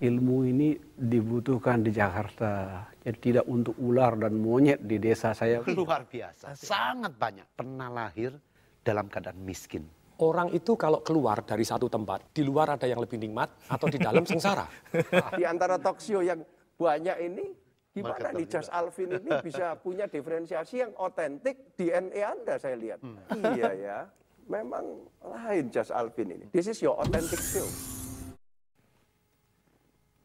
ilmu ini dibutuhkan di Jakarta. Jadi tidak untuk ular dan monyet di desa saya. Luar biasa, sangat banyak. Pernah lahir dalam keadaan miskin. Orang itu kalau keluar dari satu tempat, di luar ada yang lebih nikmat atau di dalam sengsara. di antara toksio yang banyak ini, gimana nih Jas Alvin ini bisa punya diferensiasi yang otentik DNA Anda saya lihat. Hmm. Iya ya, memang lain Jas Alvin ini. This is your authentic show.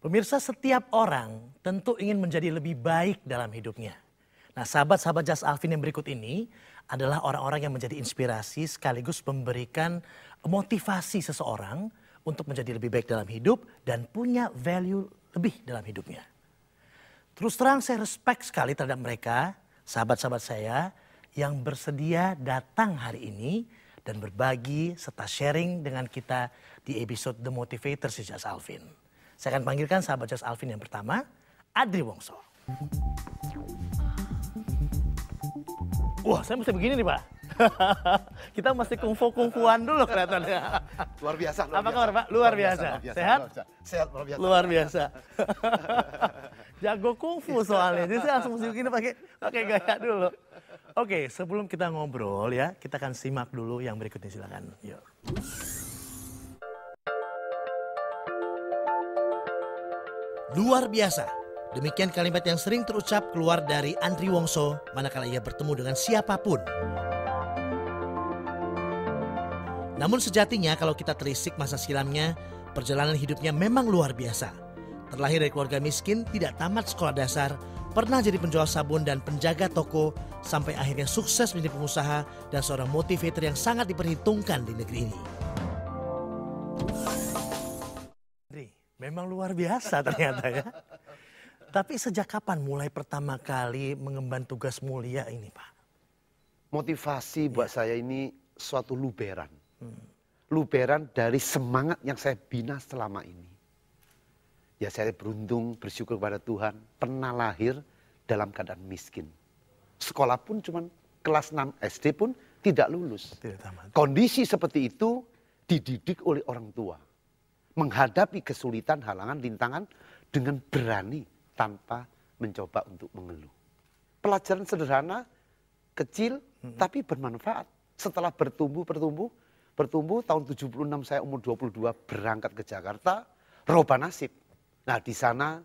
Pemirsa setiap orang tentu ingin menjadi lebih baik dalam hidupnya. Nah sahabat-sahabat Jas Alvin yang berikut ini adalah orang-orang yang menjadi inspirasi sekaligus memberikan motivasi seseorang untuk menjadi lebih baik dalam hidup dan punya value lebih dalam hidupnya. Terus terang saya respect sekali terhadap mereka, sahabat-sahabat saya yang bersedia datang hari ini dan berbagi serta sharing dengan kita di episode The Motivator si Jas Alvin. Saya akan panggilkan sahabat Jos Alvin yang pertama, Adri Wongso. Wah, saya mesti begini nih, Pak. kita masih kungfu kungfuan dulu kelihatannya. Luar biasa. Luar Apa kabar Pak? Luar, luar biasa. biasa. Sehat? Sehat luar biasa. Luar biasa. Jago kungfu soalnya. Jadi saya langsung mesti begini pakai pakai gaya dulu. Oke, sebelum kita ngobrol ya, kita akan simak dulu yang berikutnya silakan. Yuk. luar biasa. Demikian kalimat yang sering terucap keluar dari Andri Wongso manakala ia bertemu dengan siapapun. Namun sejatinya kalau kita telisik masa silamnya, perjalanan hidupnya memang luar biasa. Terlahir dari keluarga miskin, tidak tamat sekolah dasar, pernah jadi penjual sabun dan penjaga toko, sampai akhirnya sukses menjadi pengusaha dan seorang motivator yang sangat diperhitungkan di negeri ini. Memang luar biasa ternyata ya. Tapi sejak kapan mulai pertama kali mengemban tugas mulia ini Pak? Motivasi buat ya. saya ini suatu luberan. Hmm. Luberan dari semangat yang saya bina selama ini. Ya saya beruntung bersyukur kepada Tuhan pernah lahir dalam keadaan miskin. Sekolah pun cuman kelas 6 SD pun tidak lulus. Tidak Kondisi seperti itu dididik oleh orang tua menghadapi kesulitan, halangan, rintangan dengan berani tanpa mencoba untuk mengeluh. Pelajaran sederhana, kecil, hmm. tapi bermanfaat. Setelah bertumbuh, bertumbuh, bertumbuh, tahun 76 saya umur 22 berangkat ke Jakarta, roba nasib. Nah di sana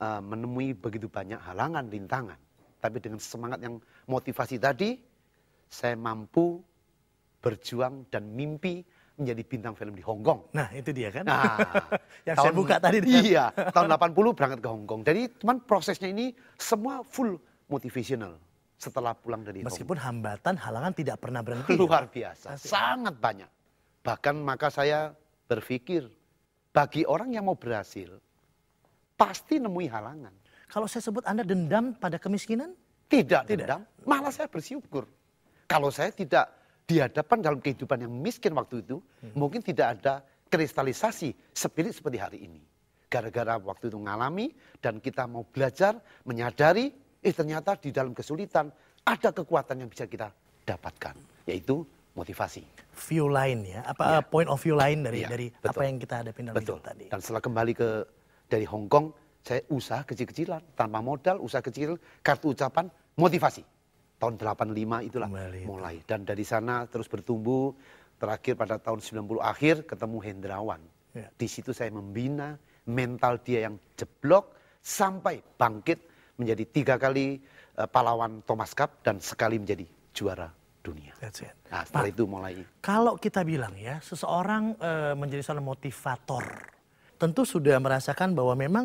uh, menemui begitu banyak halangan, rintangan. Tapi dengan semangat yang motivasi tadi, saya mampu berjuang dan mimpi menjadi bintang film di Hong Kong. Nah, itu dia kan. Nah, yang tahun, saya buka tadi. Iya, tahun 80 berangkat ke Hong Kong. Jadi cuman prosesnya ini semua full motivational setelah pulang dari Meskipun Hong Kong. hambatan, halangan tidak pernah berhenti. Luar biasa, Asik. Nah, sangat banyak. Bahkan maka saya berpikir bagi orang yang mau berhasil pasti nemui halangan. Kalau saya sebut Anda dendam pada kemiskinan? Tidak, tidak. dendam, malah saya bersyukur. Kalau saya tidak dihadapan dalam kehidupan yang miskin waktu itu, hmm. mungkin tidak ada kristalisasi spirit seperti hari ini. Gara-gara waktu itu mengalami dan kita mau belajar, menyadari, eh ternyata di dalam kesulitan ada kekuatan yang bisa kita dapatkan, yaitu motivasi. View lain ya, apa ya. point of view lain dari ya, dari betul. apa yang kita hadapi dalam betul. hidup tadi. Dan setelah kembali ke dari Hong Kong, saya usaha kecil-kecilan tanpa modal, usaha kecil, kartu ucapan, motivasi tahun 85 itulah Kembali. mulai dan dari sana terus bertumbuh terakhir pada tahun 90 akhir ketemu Hendrawan. Ya. Di situ saya membina mental dia yang jeblok sampai bangkit menjadi tiga kali uh, pahlawan Thomas Cup dan sekali menjadi juara dunia. That's it. Nah, setelah Pak, nah, itu mulai. Kalau kita bilang ya, seseorang uh, menjadi seorang motivator, tentu sudah merasakan bahwa memang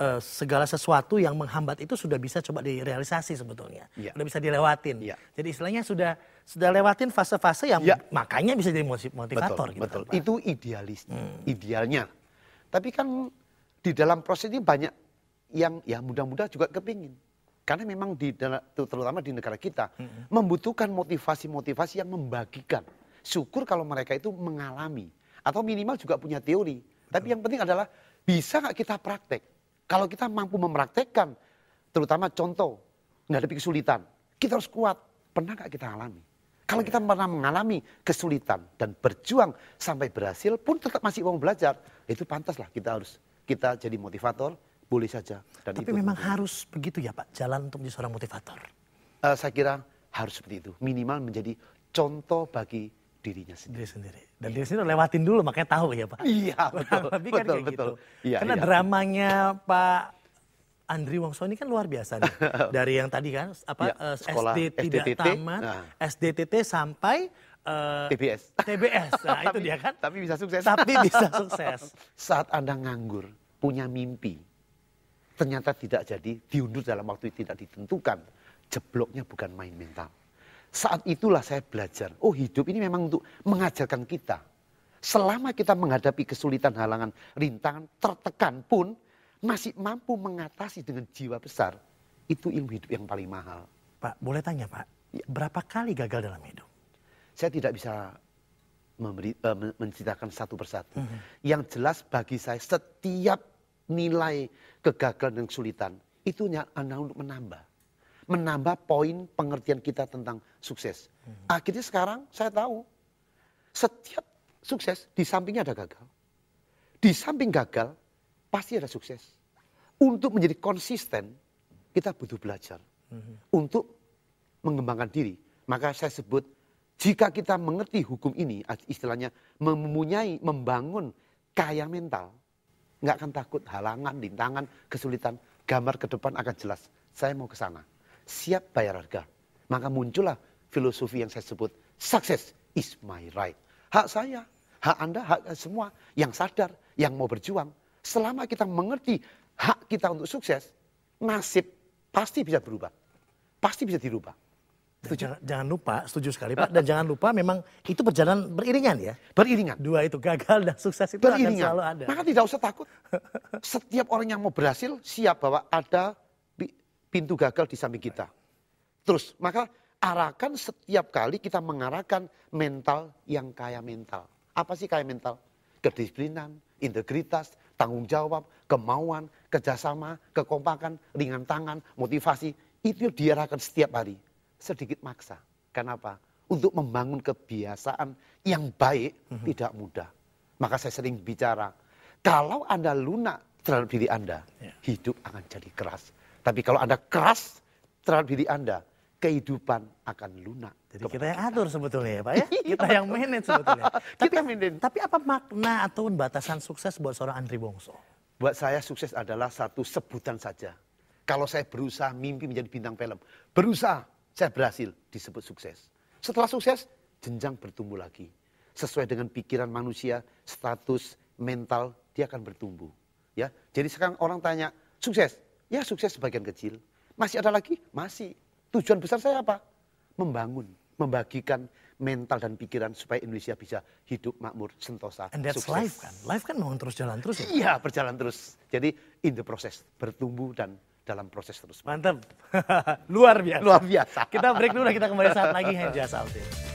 uh, segala sesuatu yang menghambat itu sudah bisa coba direalisasi sebetulnya. Ya. Sudah bisa dilewatin. Ya. Jadi istilahnya sudah sudah lewatin fase-fase yang ya. makanya bisa jadi motivator betul, gitu. Betul. Kan, itu idealis, hmm. idealnya. Tapi kan di dalam proses ini banyak yang ya mudah-mudah juga kepingin. Karena memang di terutama di negara kita hmm. membutuhkan motivasi-motivasi yang membagikan. Syukur kalau mereka itu mengalami atau minimal juga punya teori. Tapi yang penting adalah bisa nggak kita praktek? Kalau kita mampu mempraktekkan, terutama contoh, nggak menghadapi kesulitan, kita harus kuat. Pernah nggak kita alami? Kalau iya. kita pernah mengalami kesulitan dan berjuang sampai berhasil pun tetap masih mau belajar, itu pantaslah kita harus kita jadi motivator, boleh saja. Dan Tapi memang mungkin. harus begitu ya Pak, jalan untuk menjadi seorang motivator. Uh, saya kira harus seperti itu, minimal menjadi contoh bagi dirinya sendiri. Diri sendiri. Dan iya. diri sendiri lewatin dulu makanya tahu ya Pak. Iya betul. Lebih kan betul, kayak betul. Gitu. Iya, Karena iya. dramanya Pak Andri Wongso ini kan luar biasa nih. Dari yang tadi kan apa ya, sekolah, SD tidak SDTT, tamat, nah. SDTT sampai uh, eh, TBS. TBS. Nah, itu dia kan. Tapi bisa sukses. Tapi bisa sukses. Saat Anda nganggur, punya mimpi, ternyata tidak jadi, diundur dalam waktu yang tidak ditentukan, jebloknya bukan main mental saat itulah saya belajar, oh hidup ini memang untuk mengajarkan kita. Selama kita menghadapi kesulitan, halangan, rintangan, tertekan pun masih mampu mengatasi dengan jiwa besar. Itu ilmu hidup yang paling mahal. Pak, boleh tanya Pak, ya. berapa kali gagal dalam hidup? Saya tidak bisa memberi, uh, menceritakan satu persatu. Mm -hmm. Yang jelas bagi saya setiap nilai kegagalan dan kesulitan itu hanya untuk menambah menambah poin pengertian kita tentang sukses. Hmm. Akhirnya sekarang saya tahu setiap sukses di sampingnya ada gagal. Di samping gagal pasti ada sukses. Untuk menjadi konsisten kita butuh belajar hmm. untuk mengembangkan diri. Maka saya sebut jika kita mengerti hukum ini, istilahnya mempunyai, membangun kaya mental, nggak akan takut halangan, rintangan, kesulitan, gambar ke depan akan jelas. Saya mau ke sana siap bayar harga. Maka muncullah filosofi yang saya sebut success is my right. Hak saya, hak Anda, hak semua yang sadar, yang mau berjuang. Selama kita mengerti hak kita untuk sukses, nasib pasti bisa berubah. Pasti bisa dirubah. Setuju. Jangan, jangan lupa, setuju sekali Pak. Dan jangan lupa memang itu perjalanan beriringan ya. Beriringan. Dua itu gagal dan sukses itu beriringan. akan selalu ada. Maka tidak usah takut. Setiap orang yang mau berhasil siap bahwa ada pintu gagal di samping kita. Terus, maka arahkan setiap kali kita mengarahkan mental yang kaya mental. Apa sih kaya mental? Kedisiplinan, integritas, tanggung jawab, kemauan, kerjasama, kekompakan, ringan tangan, motivasi. Itu diarahkan setiap hari. Sedikit maksa. Kenapa? Untuk membangun kebiasaan yang baik mm -hmm. tidak mudah. Maka saya sering bicara, kalau Anda lunak terhadap diri Anda, yeah. hidup akan jadi keras tapi kalau Anda keras terhadap diri Anda, kehidupan akan lunak. Jadi kita yang atur sebetulnya ya Pak ya. Iya, kita yang manage sebetulnya. tapi, kita manage. Tapi apa makna atau batasan sukses buat seorang Andri Bongso? Buat saya sukses adalah satu sebutan saja. Kalau saya berusaha mimpi menjadi bintang film. Berusaha, saya berhasil disebut sukses. Setelah sukses, jenjang bertumbuh lagi. Sesuai dengan pikiran manusia, status mental, dia akan bertumbuh. Ya, Jadi sekarang orang tanya, sukses, Ya sukses sebagian kecil. Masih ada lagi? Masih. Tujuan besar saya apa? Membangun, membagikan mental dan pikiran supaya Indonesia bisa hidup makmur, sentosa, And that's sukses. life kan? Life kan mohon terus jalan terus ya? Iya, berjalan terus. Jadi in the process, bertumbuh dan dalam proses terus. Mantap. Luar biasa. Luar biasa. kita break dulu, kita kembali saat lagi Hanya Saltin.